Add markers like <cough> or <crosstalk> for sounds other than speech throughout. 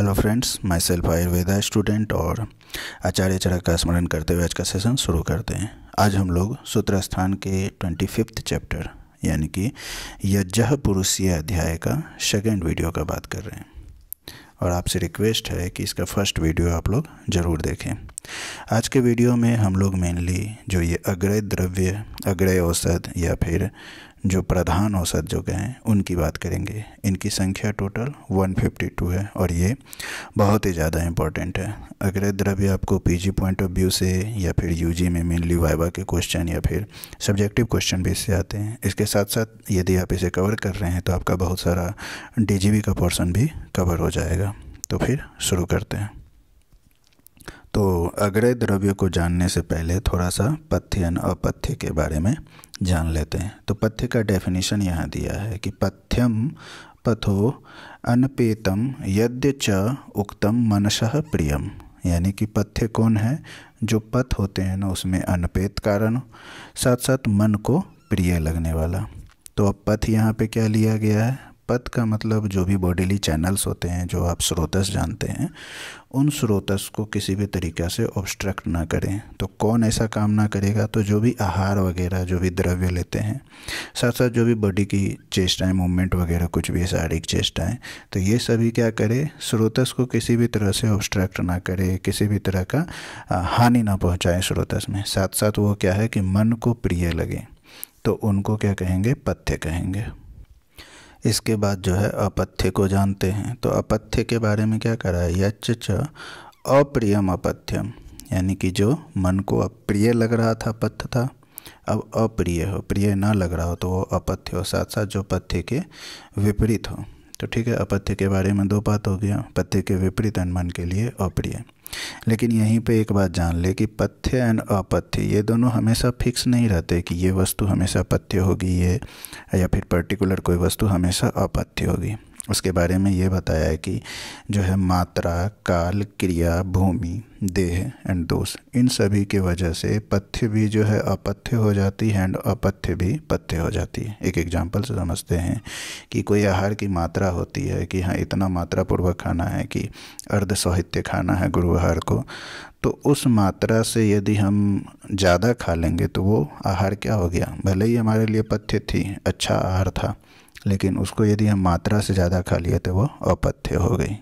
hello friends myself Ayurveda student और आचार्य चरक का स्मरण करते हुए आज का सेशन शुरू करते हैं आज हम लोग सूत्र स्थान के ट्वेंटी फिफ्थ चैप्टर यानी कि यज्ञ पुरुषीय अध्याय का सेकेंड वीडियो का बात कर रहे हैं और आपसे रिक्वेस्ट है कि इसका फर्स्ट वीडियो आप लोग ज़रूर देखें आज के वीडियो में हम लोग मेनली जो ये अग्रय द्रव्य अग्रय औसत या फिर जो प्रधान औसत जो गए हैं उनकी बात करेंगे इनकी संख्या टोटल 152 है और ये बहुत ही ज़्यादा इम्पॉर्टेंट है अगर द्रव्य आपको पीजी पॉइंट ऑफ व्यू से या फिर यूजी में मेनली वाइवा के क्वेश्चन या फिर सब्जेक्टिव क्वेश्चन भी इससे आते हैं इसके साथ साथ यदि आप इसे कवर कर रहे हैं तो आपका बहुत सारा डी का पोर्सन भी कवर हो जाएगा तो फिर शुरू करते हैं तो अग्रय द्रव्य को जानने से पहले थोड़ा सा पथ्यन अपथ्य के बारे में जान लेते हैं तो पथ्य का डेफिनेशन यहाँ दिया है कि पथ्यम पथो अनपेतम यद्य च उक्तम मनस प्रियम यानी कि पथ्य कौन है जो पथ होते हैं ना उसमें अनपेत कारण साथ साथ मन को प्रिय लगने वाला तो अब पथ यहाँ पे क्या लिया गया है पथ का मतलब जो भी बॉडीली चैनल्स होते हैं जो आप स्रोतस जानते हैं उन स्रोतस को किसी भी तरीक़े से ऑब्स्ट्रक्ट ना करें तो कौन ऐसा काम ना करेगा तो जो भी आहार वगैरह जो भी द्रव्य लेते हैं साथ साथ जो भी बॉडी की चेष्टाएँ मूवमेंट वगैरह कुछ भी शारीरिक चेष्टाएँ तो ये सभी क्या करे स्रोतस को किसी भी तरह से ऑब्स्ट्रक्ट ना करे किसी भी तरह का हानि ना पहुँचाएँ स्रोतस में साथ साथ वो क्या है कि मन को प्रिय लगे तो उनको क्या कहेंगे पथ्य कहेंगे इसके बाद जो है अपथ्य को जानते हैं तो अपथ्य के बारे में क्या करा है यच च अप्रियम अपथ्यम यानी कि जो मन को अप्रिय लग रहा था पथ्य था अब अप्रिय हो प्रिय ना लग रहा हो तो वो अपथ्य हो साथ साथ जो पथ्य के विपरीत हो तो ठीक है अपथ्य के बारे में दो बात हो गया पथ्य के विपरीत अनुमान के लिए अप्रिय लेकिन यहीं पे एक बात जान ले कि पथ्य एंड अपथ्य ये दोनों हमेशा फिक्स नहीं रहते कि ये वस्तु हमेशा पथ्य होगी ये या फिर पर्टिकुलर कोई वस्तु हमेशा अपथ्य होगी उसके बारे में ये बताया है कि जो है मात्रा काल क्रिया भूमि देह एंड दोष इन सभी की वजह से पथ्य भी जो है अपथ्य हो जाती है एंड अपथ्य भी पथ्य हो जाती है एक एग्जाम्पल से समझते हैं कि कोई आहार की मात्रा होती है कि हाँ इतना मात्रा पूर्वक खाना है कि अर्ध सौहित्य खाना है गुरु आहार को तो उस मात्रा से यदि हम ज़्यादा खा लेंगे तो वो आहार क्या हो गया भले ही हमारे लिए पथ्य थी अच्छा आहार था लेकिन उसको यदि हम मात्रा से ज़्यादा खा लिए तो वो अपथ्य हो गई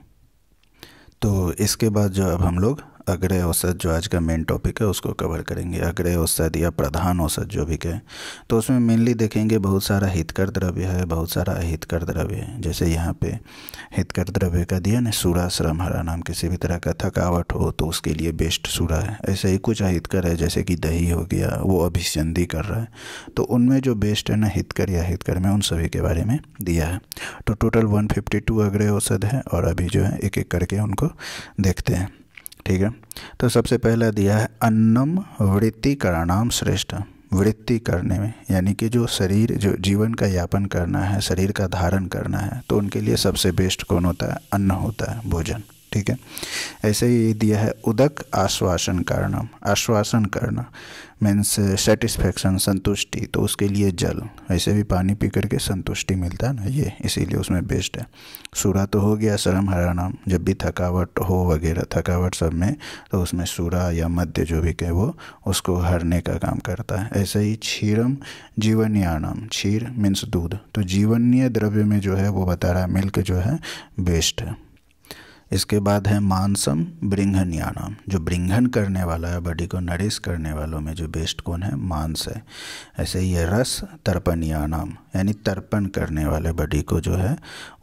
तो इसके बाद जो अब हम लोग अग्रे औसत जो आज का मेन टॉपिक है उसको कवर करेंगे अग्रे औसत या प्रधान औसत जो भी कहें तो उसमें मेनली देखेंगे बहुत सारा हितकर द्रव्य है बहुत सारा अहितकर द्रव्य है जैसे यहाँ पे हितकर द्रव्य का दिया ना सूरा श्रम हरा नाम किसी भी तरह का थकावट हो तो उसके लिए बेस्ट सूरा है ऐसे ही कुछ अहितकर है जैसे कि दही हो गया वो अभिसंधि कर रहा है तो उनमें जो बेस्ट है ना हितकर या हितकर में उन सभी के बारे में दिया है तो टोटल वन फिफ्टी टू अग्रे औषध है और अभी जो है एक एक करके उनको देखते हैं ठीक है तो सबसे पहला दिया है अन्नम वृत्ति करणाम श्रेष्ठ वृत्ति करने में यानी कि जो शरीर जो जीवन का यापन करना है शरीर का धारण करना है तो उनके लिए सबसे बेस्ट कौन होता है अन्न होता है भोजन ठीक है ऐसे ही दिया है उदक आश्वासन करना आश्वासन करना मीन्स सेटिस्फेक्शन संतुष्टि तो उसके लिए जल ऐसे भी पानी पी करके संतुष्टि मिलता है ना ये इसीलिए उसमें बेस्ट है सूरा तो हो गया शर्म हराना जब भी थकावट हो वगैरह थकावट सब में तो उसमें सूरा या मध्य जो भी कहे वो उसको हरने का काम करता है ऐसे ही क्षीरम जीवनीयानम क्षीर मीन्स दूध तो जीवनीय द्रव्य में जो है वो बता रहा है मिल्क जो है बेस्ट है इसके बाद है मानसम ब्रिंघनयानम जो ब्रिंघन करने वाला है बॉडी को नरिश करने वालों में जो बेस्ट कौन है मांस है ऐसे ये रस तर्पणयानम यानी तर्पण करने वाले बॉडी को जो है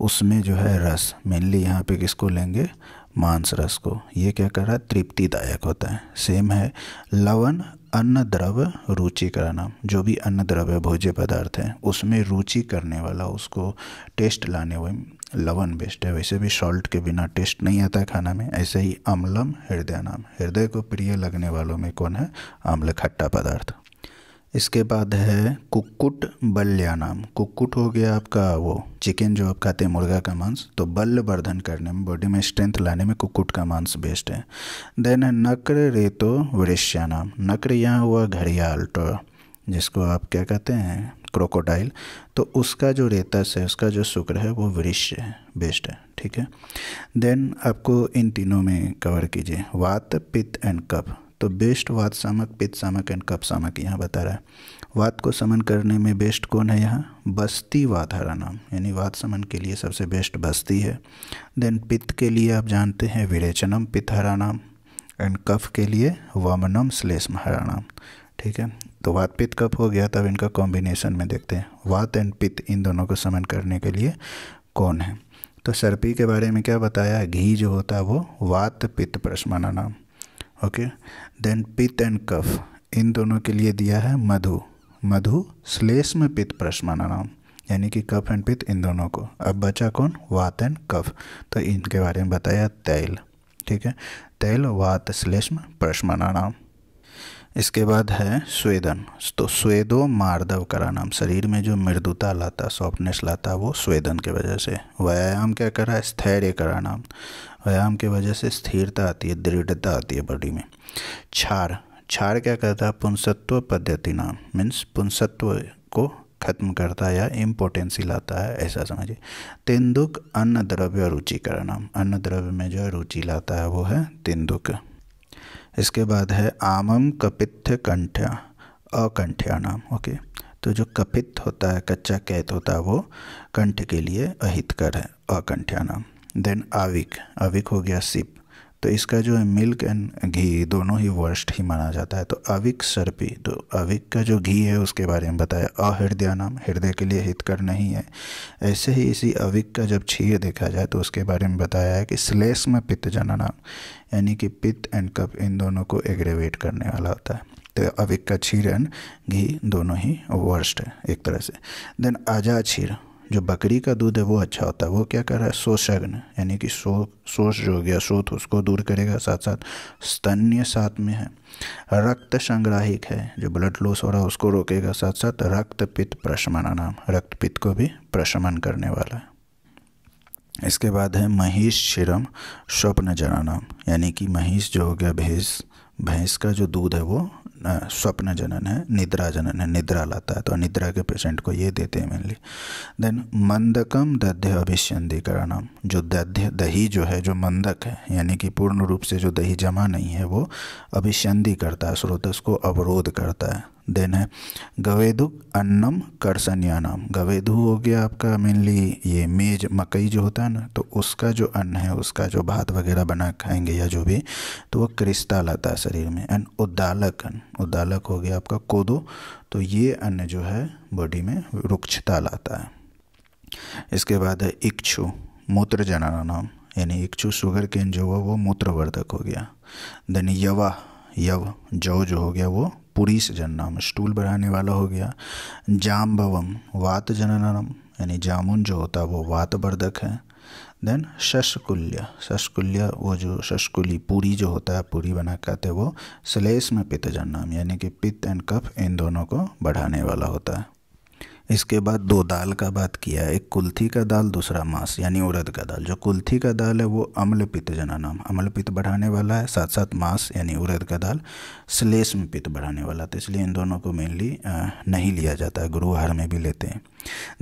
उसमें जो है रस मेनली यहाँ पे किसको लेंगे मांस रस को ये क्या कर रहा है तृप्तिदायक होता है सेम है लवन अन्न द्रव्य रुचि का नाम जो भी अन्न द्रव्य भोज्य पदार्थ है उसमें रुचि करने वाला उसको टेस्ट लाने लवन बेस्ट है वैसे भी सॉल्ट के बिना टेस्ट नहीं आता खाना में ऐसे ही अम्लम हृदय नाम हृदय को प्रिय लगने वालों में कौन है आम्ल खट्टा पदार्थ इसके बाद है कुक्कुट बल्या नाम कुक्कुट हो गया आपका वो चिकन जो आप खाते हैं मुर्गा का मांस तो बल वर्धन करने में बॉडी में स्ट्रेंथ लाने में कुक्कुट का मांस बेस्ट है देन है नक्र रेतो वृष्या नाम नक्र यहाँ हुआ घड़ियाल तो जिसको आप क्या कहते हैं क्रोकोडाइल तो उसका जो रेतस है उसका जो शुक्र है वो वृक्ष है बेस्ट है ठीक है देन आपको इन तीनों में कवर कीजिए वात पित्त एंड कफ तो बेस्ट वात सामक पित्त सामक एंड कप सामक यहाँ बता रहा है वात को समन करने में बेस्ट कौन है यहाँ बस्ती हरा नाम यानी वात समन के लिए सबसे बेस्ट बस्ती है देन पित्त के लिए आप जानते हैं विरेचनम हरा नाम एंड कफ के लिए श्लेष्म हरा नाम ठीक है तो वात पित्त कब हो गया तब इनका कॉम्बिनेशन में देखते हैं वात एंड पित्त इन दोनों को समन करने के लिए कौन है तो सर्पी के बारे में क्या बताया घी जो होता है वो वात पित्त प्रश्माना नाम ओके देन पित्त एंड कफ इन दोनों के लिए दिया है मधु मधु श्लेष्म पित्त प्रश्माना नाम यानी कि कफ एंड पित्त इन दोनों को अब बचा कौन वात एंड कफ तो इनके बारे में बताया तैल ठीक है तैल वात श्लेष्म प्रश्माना नाम इसके बाद है स्वेदन तो स्वेदो मार्दव करा नाम शरीर में जो मृदुता लाता सॉफ्टनेस लाता वो स्वेदन के वजह से व्यायाम क्या करा स्थैर्य करा नाम व्यायाम के वजह से स्थिरता आती है दृढ़ता आती है बॉडी में क्षार क्षार क्या करता है पुंसत्व पद्धति नाम मीन्स पुंसत्व को खत्म करता है या इम्पोर्टेंसी लाता है ऐसा समझिए तेंदुक अन्न द्रव्य रुचि करा नाम अन्न द्रव्य में जो रुचि लाता है वो है तेंदुक इसके बाद है आमम कपित्थ कंठ्या अकंठ्या नाम ओके तो जो कपित होता है कच्चा कैत होता है वो कंठ के लिए अहितकर है अकंठ्या नाम देन आविक आविक हो गया सिप तो इसका जो है मिल्क एंड घी दोनों ही वर्स्ट ही माना जाता है तो अविक सर्पी तो अविक का जो घी है उसके बारे में बताया अहृदय नाम हृदय के लिए हितकर नहीं है ऐसे ही इसी अविक का जब छीर देखा जाए तो उसके बारे में बताया है कि श्लेष में पित्त जाना नाम यानी कि पित्त एंड कप इन दोनों को एग्रेवेट करने वाला होता है तो अविक का छीर एंड घी दोनों ही वर्स्ट है एक तरह से देन आजा छीर जो बकरी का दूध है वो अच्छा होता है वो क्या कर रहा है शोषग्न यानी कि सो शोष जो हो गया शोध उसको दूर करेगा साथ साथ स्तन्य साथ में है रक्त संग्राहिक है जो ब्लड लॉस हो रहा है उसको रोकेगा साथ साथ रक्त पित्त प्रशमन नाम रक्त पित्त को भी प्रशमन करने वाला है इसके बाद है महिष शिरम स्वप्न जरा नाम यानी कि महिष जो हो गया भैंस भैंस का जो दूध है वो स्वप्न जनन है निद्रा जनन है निद्रा लाता है तो निद्रा के पेशेंट को ये देते हैं मेनली देन मंदकम दध्य अभिष्यंदीकरणम जो दध्य दही जो है जो मंदक है यानी कि पूर्ण रूप से जो दही जमा नहीं है वो अभिष्यंधि करता है स्रोतस को अवरोध करता है देन है गवेदु अन्नम नाम गवेदु हो गया आपका मेनली ये मेज मकई जो होता है ना तो उसका जो अन्न है उसका जो भात वगैरह बना खाएंगे या जो भी तो वो क्रिस्ता लाता है शरीर में एंड उद्दालक उद्दालक हो गया आपका कोदो तो ये अन्न जो है बॉडी में रुक्षता लाता है इसके बाद है इक्षु मूत्र जनाना नाम यानी इक्षु शुगर केन जो हुआ वो मूत्रवर्धक हो गया देन यवा यव जौ जो हो गया वो पुरीस जननाम स्टूल बढ़ाने वाला हो गया जाम्बवम वात नाम यानी जामुन जो होता है वो वातवर्धक है देन शशकुल्य शशकुल्य वो जो शशकुली पूरी जो होता है पूरी बना के आते वो सलेस में पित्त जन्नाम यानी कि पित्त एंड कफ इन दोनों को बढ़ाने वाला होता है इसके बाद दो दाल का बात किया है एक कुल्थी का दाल दूसरा मांस यानी उड़द का दाल जो कुल्थी का दाल है वो अम्ल पित्त जना नाम अम्ल पित्त बढ़ाने वाला है साथ साथ मांस यानी उड़द का दाल श्लेष में पित्त बढ़ाने वाला तो इसलिए इन दोनों को मेनली नहीं लिया जाता है गुरुवार में भी लेते हैं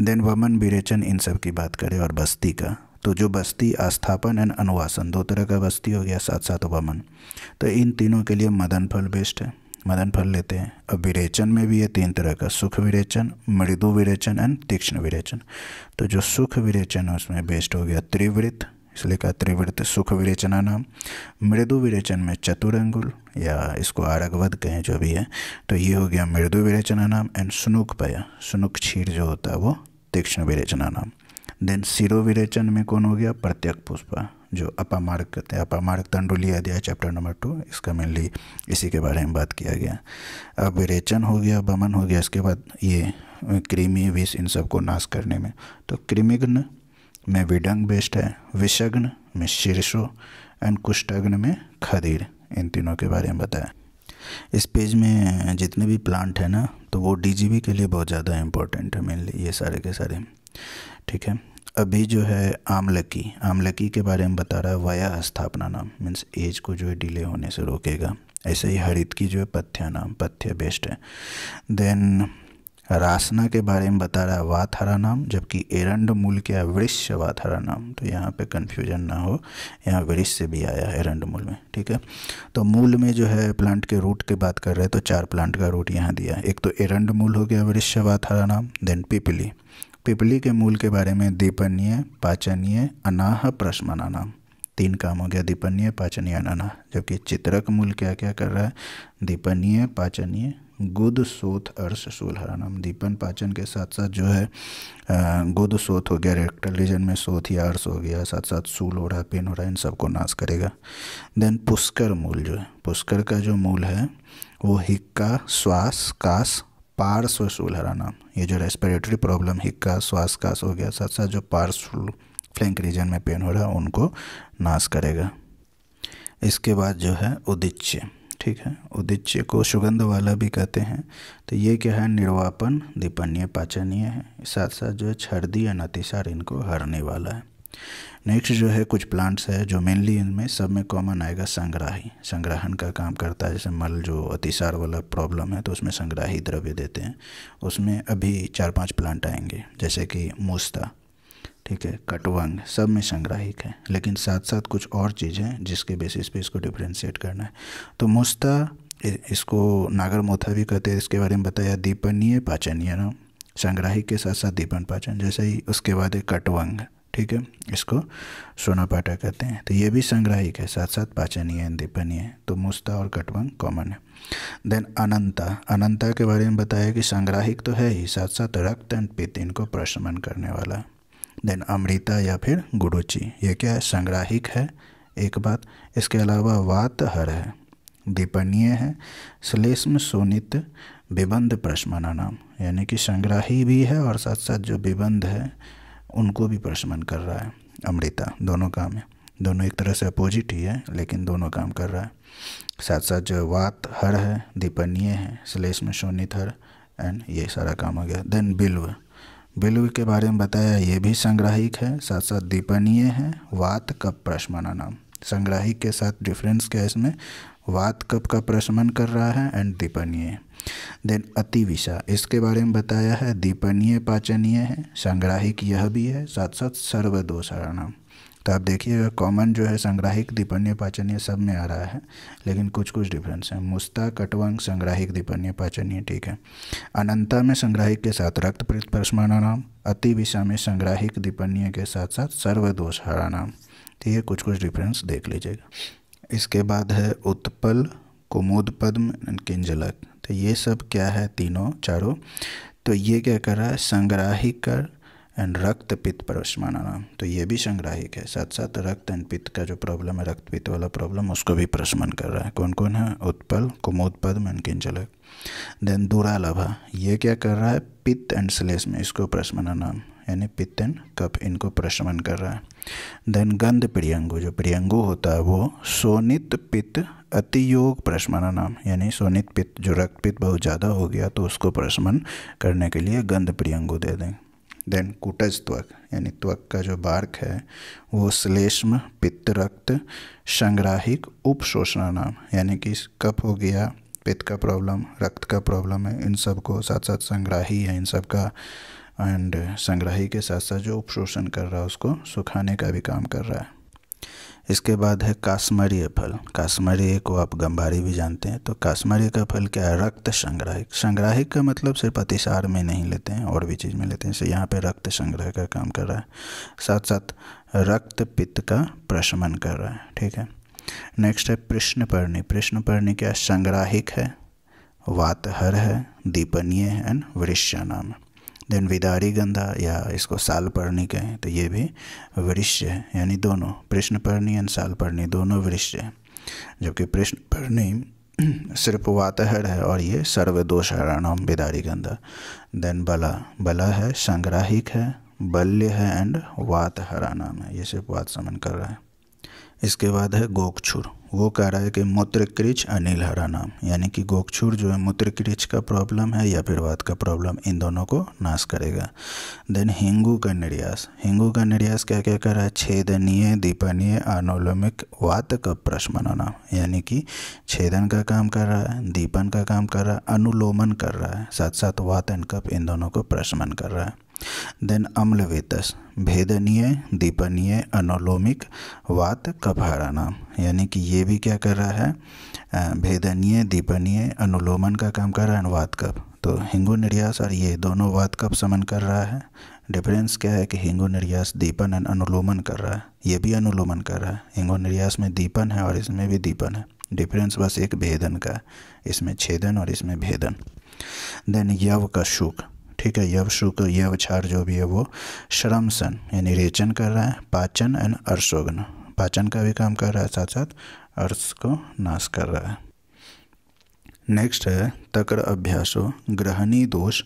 देन वमन विरेचन इन सब की बात करें और बस्ती का तो जो बस्ती आस्थापन एंड अनुवासन दो तरह का बस्ती हो गया साथ साथ उपमन तो इन तीनों के लिए मदन फल बेस्ट है मदन फल लेते हैं अब विरेचन में भी ये तीन तरह का सुख विरेचन मृदु विरेचन एंड तीक्ष्ण विरेचन तो जो सुख विरेचन है उसमें बेस्ट हो गया त्रिवृत्त इसलिए कहा त्रिवृत्त सुख विरेचना नाम मृदु विरेचन में चतुरंगुल या इसको आरगवध कहें जो भी है तो ये हो गया मृदु विरेचना नाम एंड सुनुक पया सुनुक क्षीर जो होता है वो तीक्ष्ण विरेचना नाम देन सिरो विरेचन में कौन हो गया प्रत्यक पुष्पा जो अपामार्ग कहते हैं अपामार्ग तंडुली अध्याय चैप्टर नंबर टू इसका मेनली इसी के बारे में बात किया गया अब विरेचन हो गया बमन हो गया इसके बाद ये कृमि विष इन सबको नाश करने में तो कृमिघ्न में विडंग बेस्ट है विषग्न में शीर्षो एंड कुष्ठग्न में खदीर इन तीनों के बारे में बताया इस पेज में जितने भी प्लांट हैं ना तो वो डीजीबी के लिए बहुत ज़्यादा इम्पोर्टेंट है मेनली ये सारे के सारे ठीक है अभी जो है आमलकी आमलकी के बारे में बता रहा है वया स्थापना नाम मीन्स एज को जो है डिले होने से रोकेगा ऐसे ही हरित की जो है पथ्य नाम पथ्य बेस्ट है देन रासना के बारे में बता रहा है वाथरा नाम जबकि एरंड मूल के वृक्ष वाथरा नाम तो यहाँ पे कन्फ्यूजन ना हो यहाँ वृक्ष से भी आया है एरंड मूल में ठीक है तो मूल में जो है प्लांट के रूट की बात कर रहे हैं तो चार प्लांट का रूट यहाँ दिया एक तो एरंड मूल हो गया वृक्ष वाथारा नाम देन पिपली पिपली के मूल के बारे में दीपनीय पाचनीय अनाह प्रश्मनाना तीन काम हो गया दीपनीय पाचनीय अनाना जबकि चित्रक मूल क्या क्या कर रहा है दीपनीय पाचनीय गुद सोथ अर्श सूलहरानम दीपन पाचन के साथ साथ जो है गुद सोथ हो गया रेक्टल रीजन में सोथ या अर्श हो गया साथ साथ सूल हो रहा पेन हो रहा है इन सबको नाश करेगा देन पुष्कर मूल जो है पुष्कर का जो मूल है वो हिक्का श्वास काश पार्श्वशूल हराना ये जो रेस्पिरेटरी प्रॉब्लम हिक्का श्वास काश हो गया साथ साथ जो पार्श्व फ्लैंक रीजन में पेन हो रहा है उनको नाश करेगा इसके बाद जो है उदिच्य ठीक है उदिच्य को सुगंध वाला भी कहते हैं तो ये क्या है निर्वापन दीपनीय पाचनीय है साथ साथ जो है छर्दी या नतिसार इनको हरने वाला है नेक्स्ट जो है कुछ प्लांट्स है जो मेनली इनमें सब में कॉमन आएगा संग्राही संग्रहण का काम करता है जैसे मल जो अतिसार वाला प्रॉब्लम है तो उसमें संग्राही द्रव्य देते हैं उसमें अभी चार पांच प्लांट आएंगे जैसे कि मूस्ता ठीक है कटवंग सब में संग्राहिक है लेकिन साथ साथ कुछ और चीज़ें जिसके बेसिस पे इसको डिफ्रेंशिएट करना है तो मुस्ता इसको नागर मोथा भी कहते हैं इसके बारे में बताया दीपनीय पाचनीय ना संग्राही के साथ साथ दीपन पाचन जैसे ही उसके बाद है कटवंग ठीक है इसको सोनापाटा कहते हैं तो ये भी संग्राहिक है साथ साथ पाचनीय है दीपनीय है तो मुस्ता और कटवंग कॉमन है देन अनंता अनंता के बारे में बताया कि संग्राहिक तो है ही साथ साथ रक्त एंड पित्त इनको प्रशमन करने वाला है देन अमृता या फिर गुरुचि ये क्या है संग्राहिक है एक बात इसके अलावा वात हर है दीपनीय है श्लेष्म सोनित विबंध प्रशमना नाम यानी कि संग्राही भी है और साथ साथ जो विबंध है उनको भी प्रशमन कर रहा है अमृता दोनों काम है दोनों एक तरह से अपोजिट ही है लेकिन दोनों काम कर रहा है साथ साथ जो वात हर है दीपनीय है श्लेष में शोनित हर एंड ये सारा काम हो गया देन बिल्व बिल्व के बारे में बताया ये भी संग्राहिक है साथ साथ दीपनीय है वात कप प्रशमाना नाम संग्राहिक के साथ डिफरेंस क्या है इसमें वात कप का प्रशमन कर रहा है एंड दीपनीय देन विषा इसके बारे में बताया है दीपनीय पाचनीय है संग्राहिक यह भी है साथ साथ सर्वदोषाणाम तो आप देखिएगा कॉमन जो है संग्राहिक दीपन्य पाचनीय सब में आ रहा है लेकिन कुछ कुछ डिफरेंस है मुस्ता कटवंग संग्राहिक दीपन्य पाचनीय ठीक है अनंता में संग्राहिक के साथ रक्त प्रीत प्रस्माणाम अति विषा में संग्राहिक दीपन्य के साथ साथ सर्वदोष नाम ठीक तो है कुछ कुछ डिफरेंस देख लीजिएगा इसके बाद है उत्पल कुमुद पद्म किंजलक तो ये सब क्या है तीनों चारों तो ये क्या कर रहा है संग्राहिक कर एंड रक्त पित्त नाम तो ये भी संग्राहिक है साथ साथ रक्त एंड पित्त का जो प्रॉब्लम है रक्त पित्त वाला प्रॉब्लम उसको भी प्रश्मन कर रहा है कौन कौन है उत्पल कुमोद पद्म एंड किंचलक देन दुरालभा ये क्या कर रहा है पित्त एंड स्लेस में इसको नाम यानी पित्तन कप इनको प्रशमन कर रहा है देन गंध प्रियंगु जो प्रियंगु होता है वो सोनित पित्त अतियोग प्रशमना नाम यानी सोनित पित्त जो रक्त पित्त बहुत ज़्यादा हो गया तो उसको प्रशमन करने के लिए गंध प्रियंगु दे दें देन कुटज त्वक यानी त्वक का जो बार्क है वो श्लेष्म पित्त रक्त संग्राहिक उपशोषणा नाम यानी कि कप हो गया पित्त का प्रॉब्लम रक्त का प्रॉब्लम है इन सब को साथ साथ संग्राही है इन सब का एंड संग्राही uh, के साथ साथ जो उपशोषण कर रहा है उसको सुखाने का भी काम कर रहा है इसके बाद है कास्मरीय फल कास्मरीय को आप गंभारी भी जानते हैं तो कास्मरीय का फल क्या है रक्त संग्राहिक संग्राहिक का मतलब सिर्फ अतिसार में नहीं लेते हैं और भी चीज़ में लेते हैं जैसे यहाँ पे रक्त संग्रह का काम कर रहा है साथ साथ रक्त पित्त का प्रशमन कर रहा है ठीक है नेक्स्ट है प्रश्नपर्णी प्रश्नपर्णी क्या संग्राहिक है वातहर है दीपनीय है एंड वृष्य नाम देन विदारी गंधा या इसको साल पर्णी कहें तो ये भी वृक्ष है यानी दोनों प्रश्न पर्णी एंड साल पर्णी दोनों वृक्ष है जबकि प्रश्न पर्णी <clears throat> सिर्फ वातहर है और ये सर्वदोषाराणाम विदारी गंधा देन बला बला है संग्राहिक है बल्य है एंड वात नाम है ये सिर्फ वात समन कर रहा है इसके बाद है गोकछुर वो कह रहा है कि मूत्रक्रिच अनिल हरा नाम यानी कि गोक्षुर जो है क्रिच का प्रॉब्लम है या फिर वात का प्रॉब्लम इन दोनों को नाश करेगा देन हिंगू का निर्यास हिंगू का निर्यास क्या क्या कर रहा है छेदनीय दीपनीय अनोलोमिक वात का प्रश्न नाम यानी कि छेदन का काम कर रहा है दीपन का काम कर रहा है अनुलोमन कर रहा है साथ साथ वात एंड कप इन दोनों को प्रशमन कर रहा है देन अम्लवेतस भेदनीय दीपनीय अनुलोमिक वात कफारा नाम यानी कि ये भी क्या कर रहा है भेदनीय दीपनीय अनुलोमन का काम कर रहा है वात कप तो हिंगू निर्यास और ये दोनों वात कप समन कर रहा है डिफरेंस क्या है कि हिंगू निर्यास दीपन एंड अनुलोमन कर रहा है ये भी अनुलोमन कर रहा है हिंगू निर्यास में दीपन है और इसमें भी दीपन है डिफरेंस बस एक भेदन का इसमें छेदन और इसमें भेदन देन यव का शुक ठीक है यव शुक यव क्षार जो भी है वो श्रम सन यानी रेचन कर रहा है पाचन एंड अर्शोगन पाचन का भी काम कर रहा है साथ साथ अर्श को नाश कर रहा है नेक्स्ट है तक्र अभ्यासो ग्रहणी दोष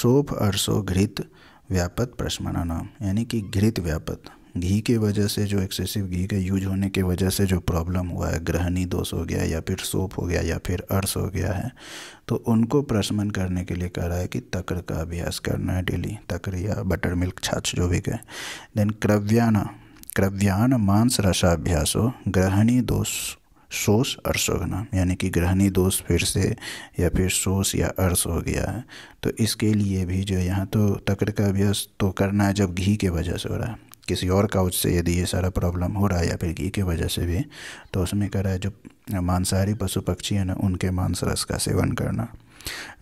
शोभ अर्शो घृत व्यापत प्रश्मणा नाम यानी कि घृत व्यापत घी के वजह से जो एक्सेसिव घी का यूज होने के वजह से जो प्रॉब्लम हुआ है ग्रहणी दोष हो गया या फिर सोप हो गया या फिर अर्स हो गया है तो उनको प्रशमन करने के लिए कह रहा है कि तकर का अभ्यास करना है डेली तकर या बटर मिल्क छाछ जो भी कहें देन क्रव्याना क्रव्यान मांस रसाभ्यास हो ग्रहणी दोष शोष अर्शोघना यानी कि ग्रहणी दोष फिर से या फिर शोष या अर्श हो गया है तो इसके लिए भी जो यहाँ तो तकड़ का अभ्यास तो करना है जब घी के वजह से हो रहा है किसी और काउच से यदि ये सारा प्रॉब्लम हो रहा है या फिर घी की वजह से भी तो उसमें कह रहा है जो मांसाहारी पशु पक्षी है ना उनके मांस रस का सेवन करना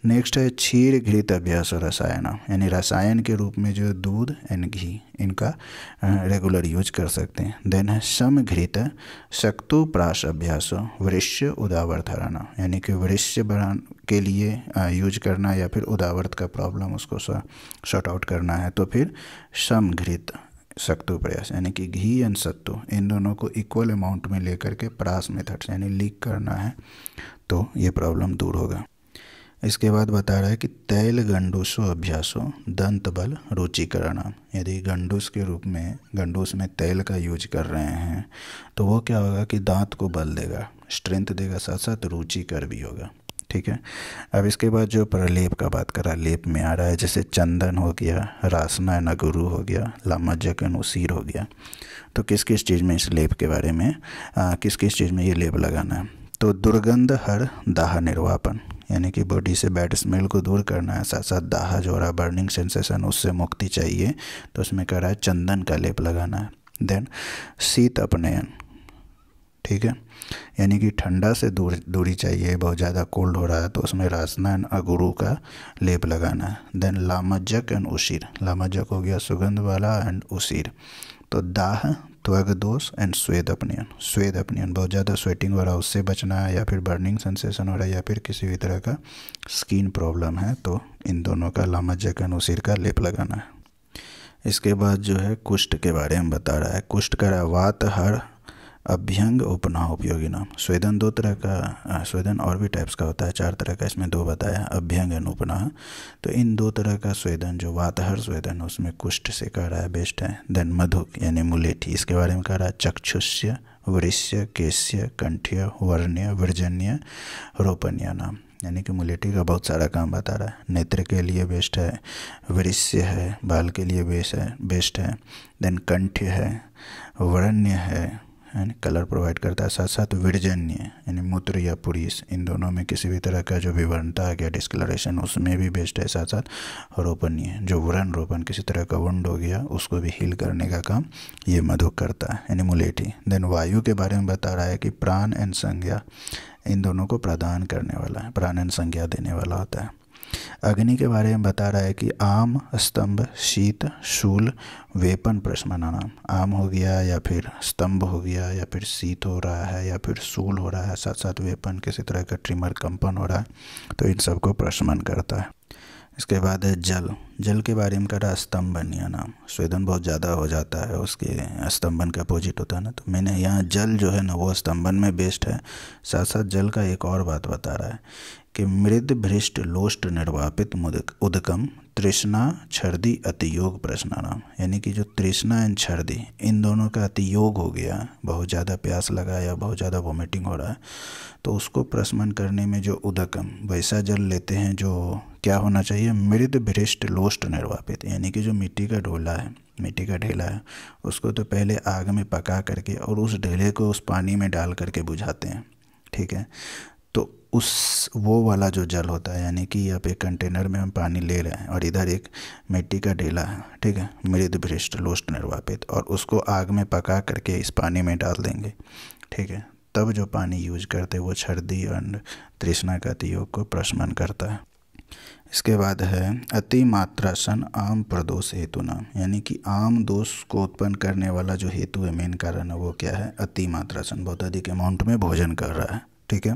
नेक्स्ट है क्षीर घृत अभ्यास और रसायन यानी रसायन के रूप में जो दूध एंड घी इनका रेगुलर यूज कर सकते हैं देन है सम घृत शक्तु प्राश अभ्यास वृक्ष उदावर्त हराना यानी कि वृक्ष बढ़ान के लिए यूज करना या फिर उदावर्त का प्रॉब्लम उसको शॉर्ट आउट करना है तो फिर सम घृत सत्तु प्रयास यानी कि घी एंड सत्तु इन दोनों को इक्वल अमाउंट में लेकर के प्रास से यानी लीक करना है तो ये प्रॉब्लम दूर होगा इसके बाद बता रहा है कि तैल गंडूसो अभ्यासों दंत बल रुचिकरणम यदि गंडूस के रूप में गंडूस में तेल का यूज कर रहे हैं तो वो क्या होगा कि दांत को बल देगा स्ट्रेंथ देगा साथ साथ रुचिकर भी होगा ठीक है अब इसके बाद जो प्रलेप का बात करा लेप में आ रहा है जैसे चंदन हो गया रासना गुरु हो गया लामा जगन उसीर हो गया तो किस किस चीज़ में इस लेप के बारे में आ, किस किस चीज़ में ये लेप लगाना है तो दुर्गंध हर दाह निर्वापन यानी कि बॉडी से बैड स्मेल को दूर करना है साथ साथ दाह जो रहा बर्निंग सेंसेशन उससे मुक्ति चाहिए तो उसमें कह रहा है चंदन का लेप लगाना है देन शीत अपनयन ठीक है यानी कि ठंडा से दूर दूरी चाहिए बहुत ज़्यादा कोल्ड हो रहा है तो उसमें रासना एंड अगुरु का लेप लगाना है देन लामजक एंड उशीर लामजक हो गया सुगंध वाला एंड उशीर तो दाह त्वग दोष एंड स्वेद अपनियन स्वेद अपनियन बहुत ज़्यादा स्वेटिंग हो रहा है उससे बचना है या फिर बर्निंग सेंसेशन हो रहा है या फिर किसी भी तरह का स्किन प्रॉब्लम है तो इन दोनों का लामजक एंड उशीर का लेप लगाना है इसके बाद जो है कुष्ठ के बारे में बता रहा है कुष्ठ का वात हर अभ्यंग उपना उपयोगी नाम स्वेदन दो तरह का स्वेदन और भी टाइप्स का होता है चार तरह का इसमें दो बताया अभ्यंग उपना तो इन दो तरह का स्वेदन जो वातहर स्वेदन उसमें कुष्ठ से कह रहा है बेस्ट है देन मधु यानी मुलेठी इसके बारे में कह रहा है चक्षुष्य वृष्य केश्य कंठ्य वर्ण्य वर्जन्य रोपण्य नाम यानी कि मुलेटी का बहुत सारा काम बता रहा है नेत्र के लिए बेस्ट है वृष्य है बाल के लिए बेस्ट है बेस्ट है देन कंठ्य है वर्ण्य है एंड कलर प्रोवाइड करता है साथ साथ विरजन्य यानी मूत्र या पुरुष इन दोनों में किसी भी तरह का जो विवरणता आ गया डिस्कलरेशन उसमें भी बेस्ट है साथ साथ रोपणीय जो व्रण रोपण किसी तरह का वंड हो गया उसको भी हील करने का काम ये मधु करता है यानी मुलेठी देन वायु के बारे में बता रहा है कि प्राण एंड संज्ञा इन दोनों को प्रदान करने वाला है प्राण एंड संज्ञा देने वाला होता है अग्नि के बारे में बता रहा है कि आम स्तंभ शीत शूल वेपन प्रश्मना नाम आम हो गया या फिर स्तंभ हो गया या फिर शीत हो रहा है या फिर शूल हो रहा है साथ साथ वेपन किसी तरह का ट्रिमर कंपन हो रहा है तो इन सबको प्रश्मन करता है इसके बाद है जल जल के बारे में कह है स्तंभन या नाम स्वेदन बहुत ज़्यादा हो जाता है उसके स्तंभन का अपोजिट होता है ना तो मैंने यहाँ जल जो है ना वो स्तंभन में बेस्ट है साथ साथ जल का एक और बात बता रहा है कि मृद भ्रष्ट लोष्ट निर्वापित मुदक उदकम तृष्णा छर्दी अतियोग प्रश्नाराम यानी कि जो तृष्णा एंड छर्दी इन दोनों का अतियोग हो गया बहुत ज़्यादा प्यास लगा या बहुत ज़्यादा वॉमिटिंग हो रहा है तो उसको प्रश्न करने में जो उदकम वैसा जल लेते हैं जो क्या होना चाहिए मृद भ्रष्ट लोष्ट निर्वापित यानी कि जो मिट्टी का ढोला है मिट्टी का ढेला है उसको तो पहले आग में पका करके और उस ढेले को उस पानी में डाल करके बुझाते हैं ठीक है उस वो वाला जो जल होता है यानी कि आप एक कंटेनर में हम पानी ले रहे हैं और इधर एक मिट्टी का ढेला है ठीक है मृद भ्रष्ट लोष्ट निर्वापित और उसको आग में पका करके इस पानी में डाल देंगे ठीक है तब जो पानी यूज करते वो छर्दी और तृष्णा का योग को प्रशमन करता है इसके बाद है अति मात्रासन आम प्रदोष हेतु नाम यानी कि आम दोष को उत्पन्न करने वाला जो हेतु है मेन कारण है वो क्या है अति मात्रासन बहुत अधिक अमाउंट में भोजन कर रहा है ठीक है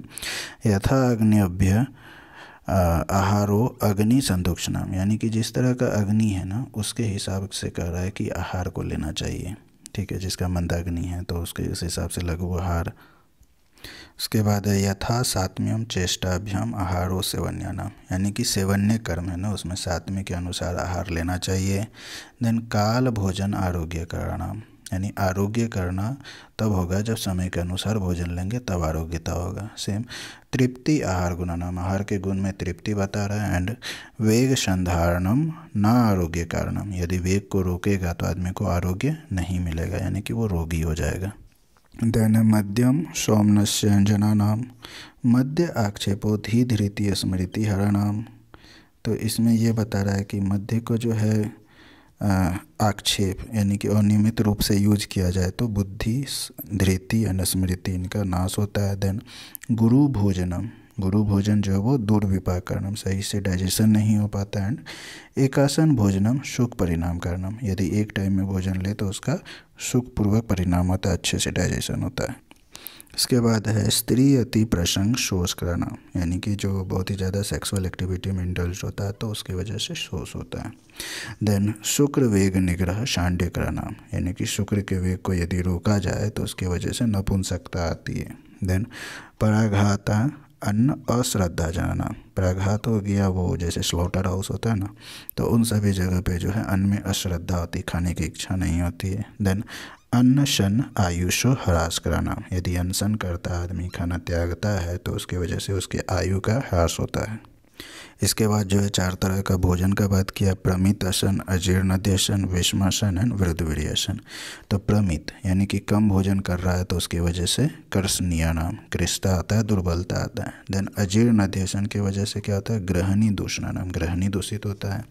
यथा अग्निभ्य आहारो अग्नि संतोक्षणाम यानी कि जिस तरह का अग्नि है ना उसके हिसाब से कह रहा है कि आहार को लेना चाहिए ठीक है जिसका मंदाग्नि है तो उसके उस हिसाब से लघु आहार उसके बाद है यथा सात्म्यम चेष्टाभ्याम आहारो सेवन्य नाम यानी कि सेवन्य कर्म है ना उसमें सातवें के अनुसार आहार लेना चाहिए देन काल भोजन आरोग्य का नाम यानी आरोग्य करना तब होगा जब समय के अनुसार भोजन लेंगे तब आरोग्यता होगा सेम तृप्ति आहार गुणानम आहार के गुण में तृप्ति बता रहा है एंड वेग संधारणम ना आरोग्य कारणम यदि वेग को रोकेगा तो आदमी को आरोग्य नहीं मिलेगा यानी कि वो रोगी हो जाएगा देन मध्यम सौम्नस्य अंजनानाम मध्य आक्षेपो धी धीधृति स्मृति हरणाम तो इसमें यह बता रहा है कि मध्य को जो है आक्षेप यानी कि अनियमित रूप से यूज किया जाए तो बुद्धि धृति एंड स्मृति इनका नाश होता है देन गुरु भोजनम गुरु भोजन जो है वो दुर्विपाक कारणम सही से डाइजेशन नहीं हो पाता एंड एकासन भोजनम सुख परिणाम कारणम यदि एक टाइम में भोजन ले तो उसका सुखपूर्वक परिणाम होता है अच्छे से डाइजेशन होता है इसके बाद है स्त्री अति प्रसंग शोष कराना यानी कि जो बहुत ही ज़्यादा सेक्सुअल एक्टिविटी में इंडल्ज होता है तो उसकी वजह से शोष होता है देन शुक्र वेग निग्रह शांड्य कराना यानी कि शुक्र के वेग को यदि रोका जाए तो उसकी वजह से नपुंसकता आती है देन पराघाता अन्न अश्रद्धा जाना प्राघात हो गया वो जैसे स्लॉटर हाउस होता है ना तो उन सभी जगह पे जो है अन्न में अश्रद्धा होती खाने की इच्छा नहीं होती है देन अनशन आयुषो ह्रास कराना यदि अनशन करता आदमी खाना त्यागता है तो उसकी वजह से उसके आयु का ह्रास होता है इसके बाद जो है चार तरह का भोजन का बात किया प्रमित आसन अजीर्णदेशन विषमासन एंड वृद्धवीरियासन तो प्रमित यानी कि कम भोजन कर रहा है तो उसकी वजह से कर्षणीय नाम कृष्णता आता है दुर्बलता आता है देन अजीर्णदेशन की वजह से क्या होता है ग्रहणी दूषण नाम ग्रहणी दूषित होता है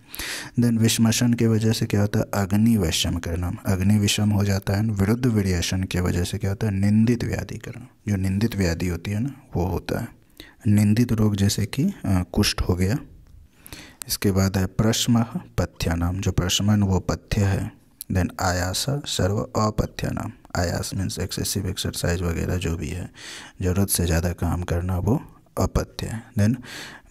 देन विषमासन की वजह से क्या होता है अग्नि वैश्यम करना अग्नि विषम हो जाता है विरुद्ध वीरियासन की वजह से क्या होता है निंदित व्याधिकरण जो निंदित व्याधि होती है ना वो होता है निंदित रोग जैसे कि कुष्ठ हो गया इसके बाद है प्रश्म पथ्यानाम जो प्रश्मन वो पथ्य है देन आयास सर्व अपथ्यानाम आयास मीन्स एक्सेसिव एक्सरसाइज वगैरह जो भी है ज़रूरत से ज़्यादा काम करना वो अपत्य देन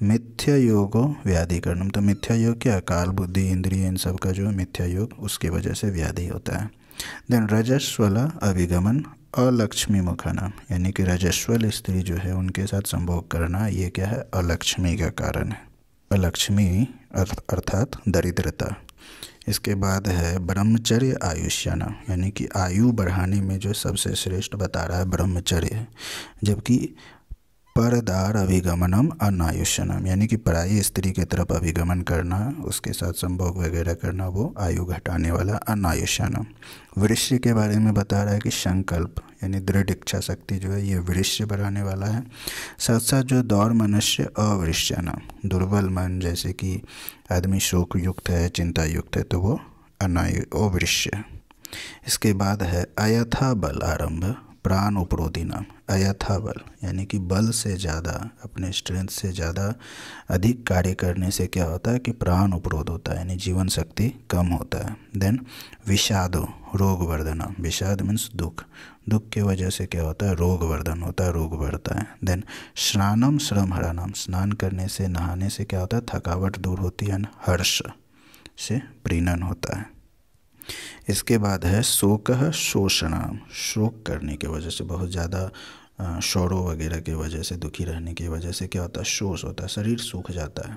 मिथ्या योग व्याधिकरण तो मिथ्या योग क्या काल बुद्धि इंद्रिय इन सब का जो मिथ्या योग उसकी वजह से व्याधि होता है देन रजस्वला अभिगमन अलक्ष्मी मुखाना यानी कि रजस्वल स्त्री जो है उनके साथ संभोग करना ये क्या है अलक्ष्मी का कारण है अलक्ष्मी अर्थ अर्थात दरिद्रता इसके बाद है ब्रह्मचर्य आयुष्याना यानी कि आयु बढ़ाने में जो सबसे श्रेष्ठ बता रहा है ब्रह्मचर्य जबकि परदार अभिगमनम अनायुषनम यानी कि पराई स्त्री के तरफ अभिगमन करना उसके साथ संभोग वगैरह करना वो आयु घटाने वाला अनायुषनम वृश्य के बारे में बता रहा है कि संकल्प यानी दृढ़ इच्छा शक्ति जो है ये वृश्य बढ़ाने वाला है साथ साथ जो दौर मनुष्य अवृश्यनम दुर्बल मन जैसे कि आदमी शोक युक्त है चिंता युक्त है तो वो अनायु अवृश्य इसके बाद है अयथा बल आरंभ प्राण नाम अयथा बल यानी कि बल से ज़्यादा अपने स्ट्रेंथ से ज़्यादा अधिक कार्य करने से क्या होता है कि प्राण उपरोध होता है यानी जीवन शक्ति कम होता है देन विषादो रोग वर्धना विषाद मीन्स दुख दुख की वजह से क्या होता है रोग वर्धन होता है रोग बढ़ता है देन स्नानम श्रम हरानम स्नान करने से नहाने से क्या होता है थकावट दूर होती है हर्ष से प्रीणन होता है इसके बाद है शोक शोषण शोक करने की वजह से बहुत ज़्यादा शोरों वगैरह की वजह से दुखी रहने की वजह से क्या होता है शोष होता है शरीर सूख जाता है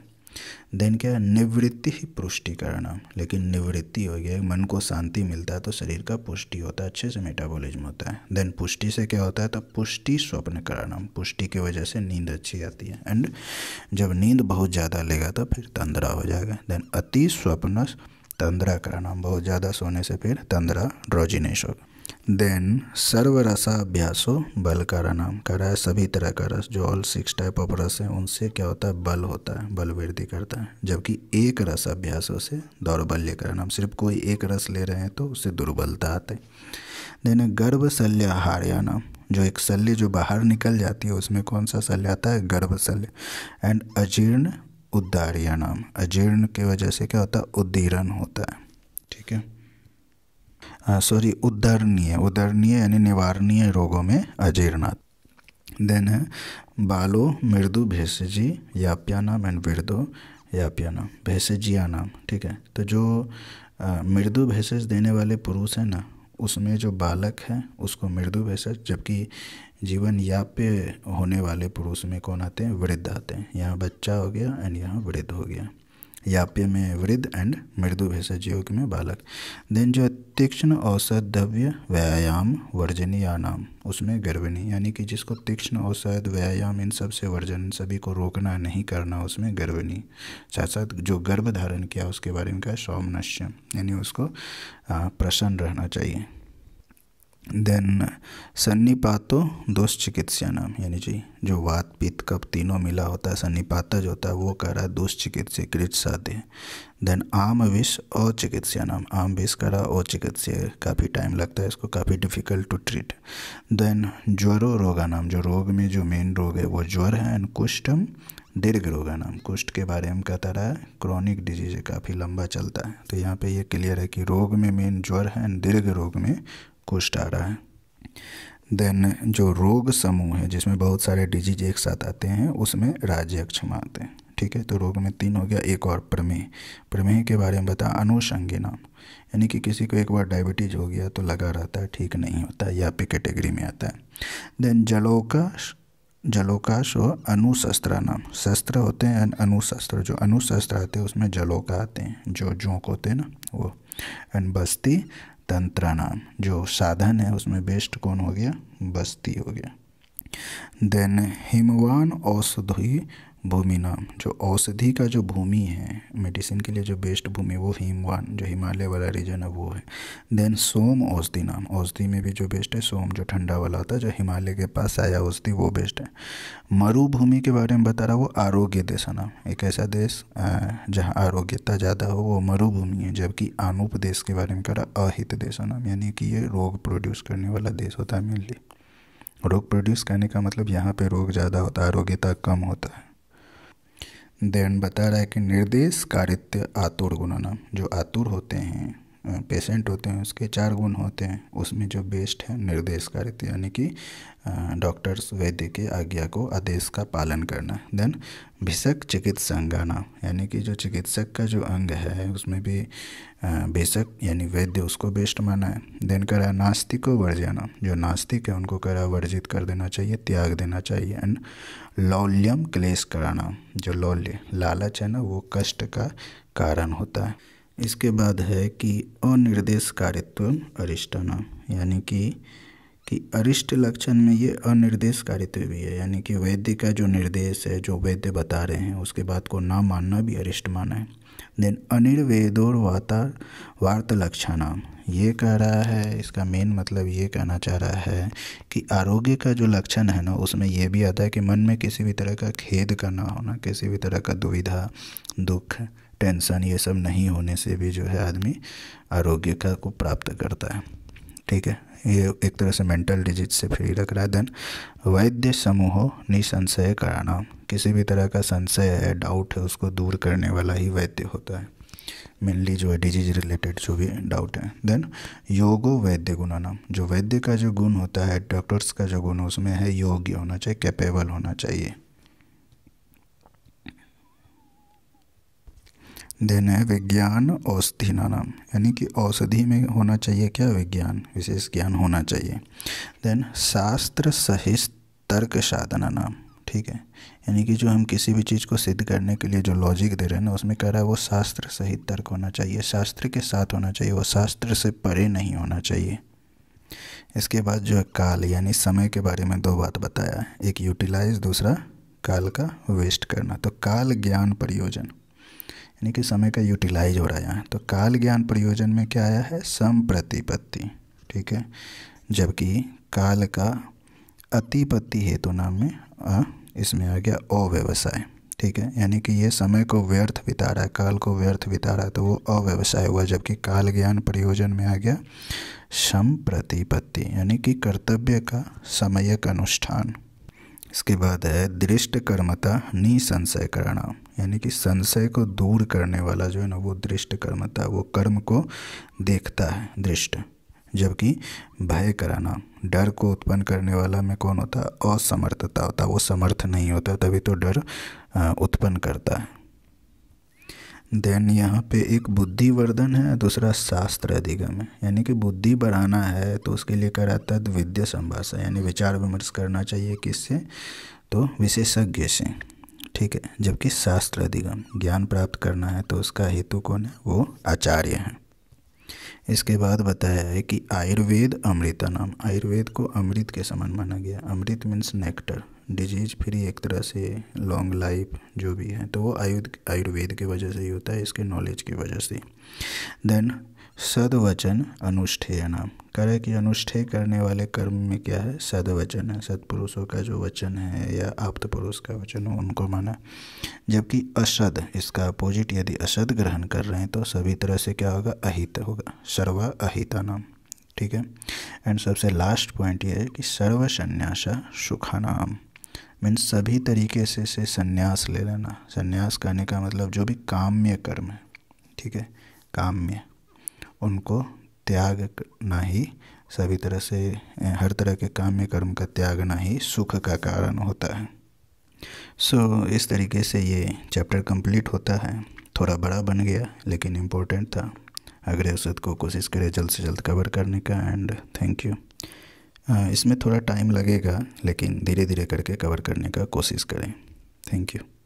देन क्या है निवृत्ति ही पुष्टि करना लेकिन निवृत्ति हो गया मन को शांति मिलता है तो शरीर का पुष्टि होता है अच्छे से मेटाबॉलिज्म होता है देन पुष्टि से क्या होता है तो पुष्टि स्वप्न कराना पुष्टि की वजह से नींद अच्छी आती है एंड जब नींद बहुत ज़्यादा लेगा तो फिर तंदरा हो जाएगा देन अति स्वप्न तंद्रा कराना बहुत ज़्यादा सोने से फिर तंद्रा ड्रोजिनेश होगा देन सर्व रसाभ्यासो बल का नाम कर रहा है सभी तरह का रस जो ऑल सिक्स टाइप ऑफ रस है उनसे क्या होता है बल होता है बल वृद्धि करता है जबकि एक रस अभ्यासों से दौर्बल्य का नाम सिर्फ कोई एक रस ले रहे हैं तो उससे दुर्बलता आते देन गर्भ शल्य आहार्य नाम जो एक शल्य जो बाहर निकल जाती है उसमें कौन सा शल्य आता है गर्भ शल्य एंड अजीर्ण उदारिया नाम अजीर्ण की वजह से क्या होता है उद्दीरण होता है ठीक है सॉरी उदरणीय उदरणीय यानी निवारणीय रोगों में अजीर्णा देन है बालो मृदु भेषजी याप्या नाम एंड वृदो याप्या नाम भेषजिया नाम ठीक है तो जो मृदु भेषज देने वाले पुरुष हैं ना उसमें जो बालक है उसको मृदु भेषज जबकि जीवन याप्य होने वाले पुरुष में कौन आते हैं वृद्ध आते हैं यहाँ बच्चा हो गया एंड यहाँ वृद्ध हो गया याप्य में वृद्ध एंड मृदु भेषज योग में बालक देन जो तीक्ष्ण औषधव्य व्यायाम वर्जनी या नाम उसमें गर्भिणी यानी कि जिसको तीक्ष्ण औषध व्यायाम इन सब से वर्जन सभी को रोकना नहीं करना उसमें गर्भिणी साथ साथ जो गर्भ धारण किया उसके बारे में क्या सौमनश्य यानी उसको प्रसन्न रहना चाहिए देन सन्निपातो दोष चिकित्सा नाम यानी जी जो वात पित्त कप तीनों मिला होता है पाता जो होता है वो कह रहा है दोष चिकित्सा कृत साध्य देन आम विष अचिकित्सा नाम आम विष कह रहा अचिकित्सा काफ़ी टाइम लगता है इसको काफ़ी डिफिकल्ट टू ट्रीट देन ज्वरो रोगा नाम जो रोग में जो मेन रोग है वो ज्वर है एंड कुष्ठम दीर्घ रोगा नाम कुष्ठ के बारे में कहता रहा है क्रॉनिक डिजीज काफ़ी लंबा चलता है तो यहाँ पे ये क्लियर है कि रोग में मेन ज्वर है एंड दीर्घ रोग में कुष्ठ आ रहा है देन जो रोग समूह है जिसमें बहुत सारे डिजीज एक साथ आते हैं उसमें राज्य अक्षमा आते हैं ठीक है तो रोग में तीन हो गया एक और प्रमेह प्रमेह के बारे में बता अनुषंगी नाम यानी कि किसी को एक बार डायबिटीज हो गया तो लगा रहता है ठीक नहीं होता या पे कैटेगरी में आता है देन जलोकाश जलोकाश और अनुशस्त्र नाम शस्त्र होते हैं एंड अनुशस्त्र जो अनुशस्त्र आते हैं उसमें जलोका आते हैं जो जोंक होते हैं ना वो एंड बस्ती तंत्र नाम जो साधन है उसमें बेस्ट कौन हो गया बस्ती हो गया देन हिमवान औषधि भूमि नाम जो औषधि का जो भूमि है मेडिसिन के लिए जो बेस्ट भूमि वो हिमवान जो हिमालय वाला रीजन है वो है देन सोम औषधि नाम औषधि में भी जो बेस्ट है सोम जो ठंडा वाला होता है जो हिमालय के पास आया औषधि वो बेस्ट है मरुभूमि के बारे में बता रहा वो आरोग्य देश नाम एक ऐसा देश जहाँ आरोग्यता ज़्यादा हो वो मरुभूमि है जबकि अनुप देश के बारे में कह रहा अहित देश नाम यानी कि ये रोग प्रोड्यूस करने वाला देश होता है मेनली रोग प्रोड्यूस करने का मतलब यहाँ पे रोग ज़्यादा होता है आरोग्यता कम होता है देन बता रहा है कि निर्देश कारित्य आतुर गुणनम जो आतुर होते हैं पेशेंट होते हैं उसके चार गुण होते हैं उसमें जो बेस्ट है निर्देश कार्य यानी कि डॉक्टर्स वैद्य के आज्ञा को आदेश का पालन करना देन भिषक चिकित्सा अंगाना यानी कि जो चिकित्सक का जो अंग है उसमें भी भिषक यानी वैद्य उसको बेस्ट माना है देन करा नास्तिको वर्जाना जो नास्तिक है उनको करा वर्जित कर देना चाहिए त्याग देना चाहिए एंड लौल्यम क्लेश कराना जो लौल्य लालच है ना वो कष्ट का कारण होता है इसके बाद है कि अनिर्देश कार्यत्व अरिष्टाना यानी कि कि अरिष्ट लक्षण में ये अनिर्देश कार्यत्व भी है यानी कि वैद्य का जो निर्देश है जो वैद्य बता रहे हैं उसके बाद को ना मानना भी अरिष्ट माना है देन अनिर्वेदोर वाता वार्त लक्षणा ये कह रहा है इसका मेन मतलब ये कहना चाह रहा है कि आरोग्य का जो लक्षण है ना उसमें यह भी आता है कि मन में किसी भी तरह का खेद का ना होना किसी भी तरह का दुविधा दुख टेंशन ये सब नहीं होने से भी जो है आदमी आरोग्य का को प्राप्त करता है ठीक है ये एक तरह से मेंटल डिजीज से फ्री रख रहा है देन वैद्य समूह निसंशय कराना किसी भी तरह का संशय है डाउट है उसको दूर करने वाला ही वैद्य होता है मेनली जो है डिजीज रिलेटेड जो भी डाउट है देन योगो वैद्य नाम जो वैद्य का जो गुण होता है डॉक्टर्स का जो गुण उसमें है योग्य होना चाहिए कैपेबल होना चाहिए देन है विज्ञान औषधि नाम यानी कि औषधि में होना चाहिए क्या विज्ञान विशेष ज्ञान होना चाहिए देन शास्त्र सहित तर्क साधना नाम ठीक है यानी कि जो हम किसी भी चीज़ को सिद्ध करने के लिए जो लॉजिक दे रहे हैं ना उसमें कह रहा है वो शास्त्र सहित तर्क होना चाहिए शास्त्र के साथ होना चाहिए वो शास्त्र से परे नहीं होना चाहिए इसके बाद जो है काल यानी समय के बारे में दो बात बताया एक यूटिलाइज दूसरा काल का वेस्ट करना तो काल ज्ञान परियोजन यानी कि समय का यूटिलाइज हो रहा है यहाँ तो काल ज्ञान प्रयोजन में क्या आया है संप्रतिपत्ति ठीक है जबकि काल का अतिपत्ति हेतु तो नाम में आ, इसमें आ गया अव्यवसाय ठीक है यानी कि ये समय को व्यर्थ बिता रहा है काल को व्यर्थ बिता रहा है तो वो अव्यवसाय हुआ जबकि काल ज्ञान प्रयोजन में आ गया संप्रतिपत्ति यानी कि कर्तव्य का समयक अनुष्ठान इसके बाद है दृष्ट कर्मता संशय करना यानी कि संशय को दूर करने वाला जो है ना वो दृष्ट कर्मता वो कर्म को देखता है दृष्ट जबकि भय कराना डर को उत्पन्न करने वाला में कौन होता है असमर्थता होता वो समर्थ नहीं होता तभी तो डर उत्पन्न करता है देन यहाँ पे एक बुद्धिवर्धन है दूसरा शास्त्र अधिगम है यानी कि बुद्धि बढ़ाना है तो उसके लिए कराता है विद्या संभाषा यानी विचार विमर्श करना चाहिए किससे तो विशेषज्ञ से ठीक है जबकि शास्त्र अधिगम ज्ञान प्राप्त करना है तो उसका हेतु कौन है वो आचार्य हैं इसके बाद बताया है कि आयुर्वेद अमृता नाम आयुर्वेद को अमृत के समान माना गया अमृत मीन्स नेक्टर डिजीज़ फ्री एक तरह से लॉन्ग लाइफ जो भी है तो वो आयु आयुर्वेद की वजह से ही होता है इसके नॉलेज की वजह से देन सदवचन अनुष्ठेय नाम करे कि अनुष्ठेय करने वाले कर्म में क्या है सदवचन है सदपुरुषों का जो वचन है या आप्त पुरुष का वचन हो उनको माना जबकि असद इसका अपोजिट यदि असद ग्रहण कर रहे हैं तो सभी तरह से क्या होगा अहित होगा सर्वा अहिता नाम ठीक है एंड सबसे लास्ट पॉइंट ये है कि सर्वसन्यासा सुखानाम मीन सभी तरीके से से संन्यास ले लेना संन्यास करने का मतलब जो भी काम्य कर्म है ठीक है काम्य उनको त्याग ना ही सभी तरह से हर तरह के काम्य कर्म का त्याग ना ही सुख का कारण होता है सो so, इस तरीके से ये चैप्टर कंप्लीट होता है थोड़ा बड़ा बन गया लेकिन इम्पोर्टेंट था अगले उसद को कोशिश करें जल्द से जल्द कवर करने का एंड थैंक यू इसमें थोड़ा टाइम लगेगा लेकिन धीरे धीरे करके कवर करने का कोशिश करें थैंक यू